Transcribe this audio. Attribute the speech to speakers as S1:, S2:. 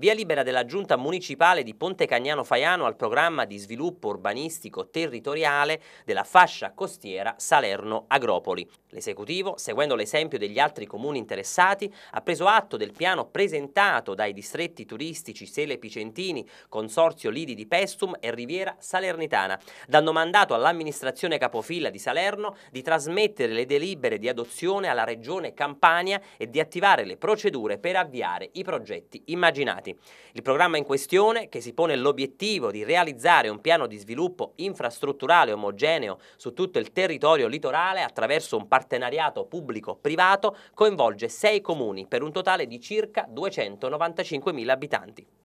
S1: Via libera della Giunta Municipale di Ponte Cagnano Faiano al programma di sviluppo urbanistico territoriale della fascia costiera Salerno-Agropoli. L'esecutivo, seguendo l'esempio degli altri comuni interessati, ha preso atto del piano presentato dai distretti turistici Sele Picentini, Consorzio Lidi di Pestum e Riviera Salernitana, dando mandato all'amministrazione capofila di Salerno di trasmettere le delibere di adozione alla Regione Campania e di attivare le procedure per avviare i progetti immaginati. Stati. Il programma in questione, che si pone l'obiettivo di realizzare un piano di sviluppo infrastrutturale omogeneo su tutto il territorio litorale attraverso un partenariato pubblico-privato, coinvolge sei comuni per un totale di circa 295.000 abitanti.